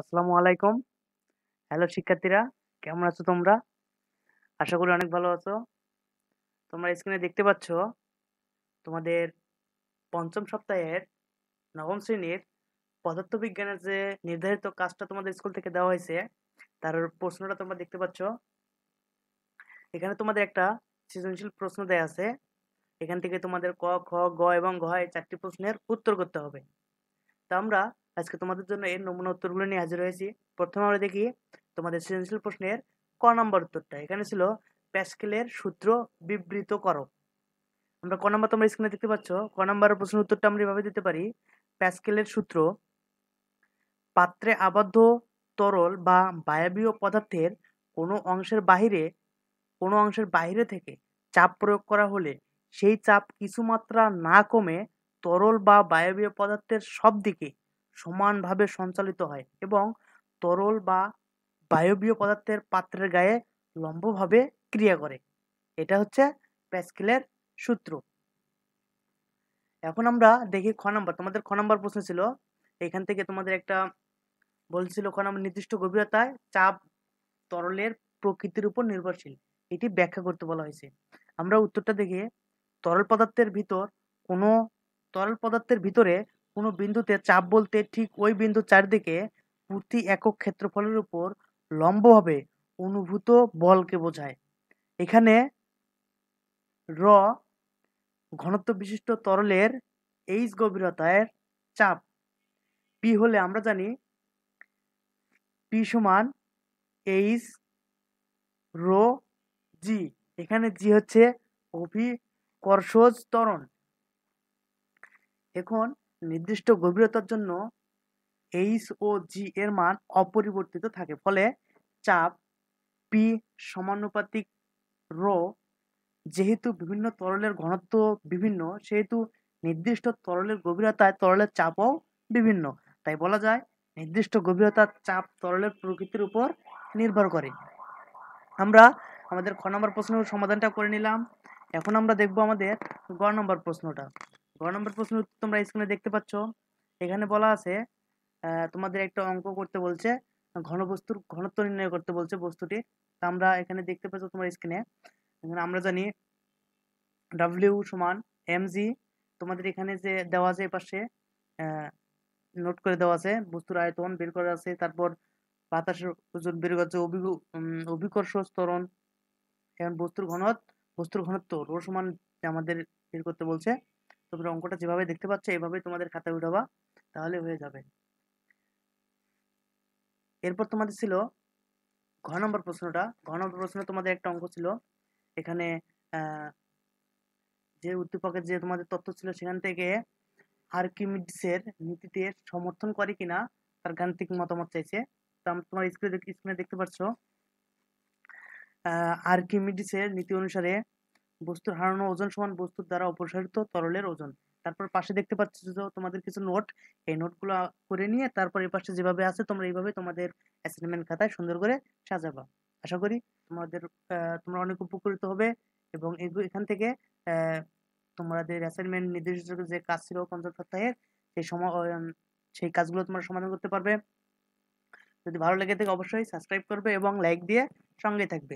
আসসালামু আলাইকুম হ্যালো শিক্ষার্থীরা কেমন আছো তোমরা আশা করি অনেক ভালো আছো তোমরা স্ক্রিনে দেখতে পাচ্ছ তোমাদের পঞ্চম সপ্তাহের নবম শ্রেণীর পদার্থবিজ্ঞানের যে নির্ধারিত কাজটা তোমাদের স্কুল থেকে দেওয়া হয়েছে তার প্রশ্নটা তোমরা দেখতে পাচ্ছ এখানে তোমাদের একটা সৃজনশীল প্রশ্ন দেয়া আছে এখান থেকে তোমাদের ক খ গ এবং ঘ চারটি প্রশ্নের উত্তর করতে হবে তো আমরা আজকে তোমাদের জন্য এর নমুনা উত্তরগুলো নিয়ে হাজির হয়েছি প্রথমে আমরা দেখি তোমাদের সৃজনশীল প্রশ্নের ক নম্বর উত্তরটা এখানে ছিল প্যাসকেলের সূত্র বিবৃত করো আমরা ক নম্বর তোমরা স্ক্রিনে দেখতে পাচ্ছ ক নম্বরের প্রশ্নের উত্তরটা আমরা এভাবে দিতে পারি প্যাসকেলের সূত্র পাত্রে আবদ্ধ তরল বা বায়বীয় পদার্থের কোনো অংশের বাহিরে কোনো অংশের বাইরে থেকে চাপ প্রয়োগ করা হলে সেই চাপ কিছু মাত্রা না কমে তরল বা বায়বীয় পদার্থের সব দিকে সমানভাবে সঞ্চালিত হয় এবং তরল বা বায়বীয় পদার্থের পাত্রের গায়ে লম্বভাবে ক্রিয়া করে এটা হচ্ছে প্যাসকেলের সূত্র এখন আমরা দেখি খ নম্বর তোমাদের খ নম্বর প্রশ্ন ছিল এখান থেকে তোমাদের একটা বলছিল খ নম্বর নির্দিষ্ট গভীরতায় চাপ তরলের প্রকৃতির উপর নির্ভরশীল এটি ব্যাখ্যা করতে বলা হয়েছে আমরা উত্তরটা দেখি তরল পদার্থের ভিতর কোনো তরল পদার্থের ভিতরে কোনো বিন্দুতে চাপ বলতে ঠিক ওই বিন্দু চারদিকে প্রতি একক ক্ষেত্রফলের উপর লম্বভাবে অনুভূত বলকে বোঝায় এখানে র ঘনত্ব বিশিষ্ট তরলের এইচ গভীরতার চাপ পি হলে আমরা জানি পি সমান এইচ রো জি এখানে জি হচ্ছে অভিকর্ষজ তরণ এখন নির্দিষ্ট গভীরতার জন্য এইচ ও জি এর মান অপরিবর্তিত থাকে ফলে চাপ পি সমানুপাতিক রো যেহেতু বিভিন্ন তরলের ঘনত্ব বিভিন্ন সেহেতু নির্দিষ্ট তরলের গভীরতায় তরলের চাপও বিভিন্ন তাই বলা যায় নির্দিষ্ট গভীরতার চাপ তরলের প্রকৃতির উপর নির্ভর করে আমরা আমাদের খ নম্বর প্রশ্নের সমাধানটা করে নিলাম এখন আমরা দেখব আমাদের গ নম্বর প্রশ্নটা ঘর নম্বর প্রশ্নের উত্তর তোমরা স্ক্রিনে দেখতে পাচ্ছ এখানে বলা আছে তোমাদের একটা অঙ্ক করতে বলছে ঘনবস্তুর ঘনত্ব নির্ণয় করতে বলছে বস্তুটি তা আমরা এখানে দেখতে পাচ্ছ তোমার স্ক্রিনে এখানে আমরা জানি ডাব্লিউ সমান জি তোমাদের এখানে যে দেওয়া আছে পাশে নোট করে দেওয়া আছে বস্তুর আয়তন বের করা আছে তারপর বাতাসের ওজন বের করা আছে অভিকর্ষ স্তরণ এখন বস্তুর ঘনত বস্তুর ঘনত্ব রোড সমান আমাদের বের করতে বলছে তোমরা অঙ্কটা যেভাবে দেখতে পাচ্ছ এভাবে তোমাদের খাতায় উঠাবা তাহলে হয়ে যাবে এরপর তোমাদের ছিল ঘ নম্বর প্রশ্নটা ঘ নম্বর প্রশ্নে তোমাদের একটা অঙ্ক ছিল এখানে যে উদ্দীপকের যে তোমাদের তথ্য ছিল সেখান থেকে হার্কিমিডিসের নীতিতে সমর্থন করে কিনা তার গান্তিক মতামত চাইছে তোমার স্ক্রিনে স্ক্রিনে দেখতে পাচ্ছ আর্কিমিডিসের নীতি অনুসারে বস্তুর হারানো ওজন সমান বস্তুর দ্বারা অপসারিত তরলের ওজন তারপর পাশে দেখতে পাচ্ছ যে তোমাদের কিছু নোট এই নোটগুলো করে নিয়ে তারপর এই পাশে যেভাবে আছে তোমরা এইভাবে তোমাদের অ্যাসাইনমেন্ট খাতায় সুন্দর করে সাজাবা আশা করি তোমাদের তোমরা অনেক উপকৃত হবে এবং এখান থেকে তোমাদের অ্যাসাইনমেন্ট নির্দিষ্ট যে কাজ ছিল পঞ্চম সপ্তাহের সেই সময় সেই কাজগুলো তোমরা সমাধান করতে পারবে যদি ভালো লেগে থাকে অবশ্যই সাবস্ক্রাইব করবে এবং লাইক দিয়ে সঙ্গে থাকবে